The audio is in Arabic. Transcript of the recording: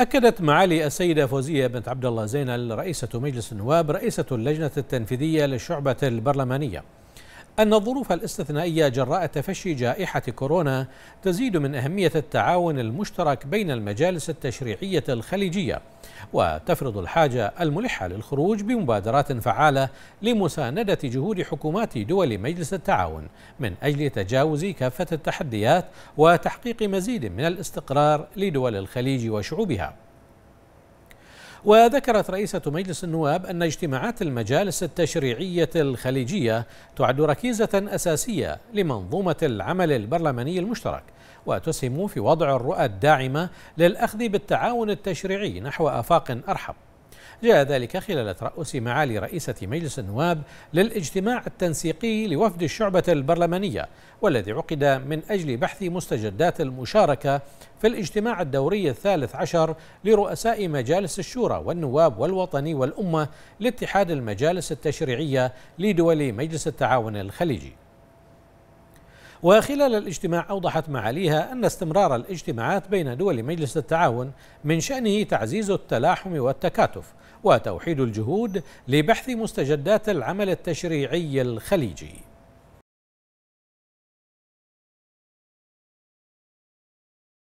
أكدت معالي السيدة فوزية بنت عبد الله زينل رئيسة مجلس النواب رئيسة اللجنة التنفيذية للشعبة البرلمانية أن الظروف الاستثنائية جراء تفشي جائحة كورونا تزيد من أهمية التعاون المشترك بين المجالس التشريعية الخليجية وتفرض الحاجة الملحة للخروج بمبادرات فعالة لمساندة جهود حكومات دول مجلس التعاون من أجل تجاوز كافة التحديات وتحقيق مزيد من الاستقرار لدول الخليج وشعوبها وذكرت رئيسة مجلس النواب أن اجتماعات المجالس التشريعية الخليجية تعد ركيزة أساسية لمنظومة العمل البرلماني المشترك وتسهم في وضع الرؤى الداعمة للأخذ بالتعاون التشريعي نحو آفاق أرحب جاء ذلك خلال ترأس معالي رئيسة مجلس النواب للاجتماع التنسيقي لوفد الشعبة البرلمانية والذي عقد من أجل بحث مستجدات المشاركة في الاجتماع الدوري الثالث عشر لرؤساء مجالس الشورى والنواب والوطني والأمة لاتحاد المجالس التشريعية لدول مجلس التعاون الخليجي وخلال الاجتماع أوضحت معاليها أن استمرار الاجتماعات بين دول مجلس التعاون من شأنه تعزيز التلاحم والتكاتف وتوحيد الجهود لبحث مستجدات العمل التشريعي الخليجي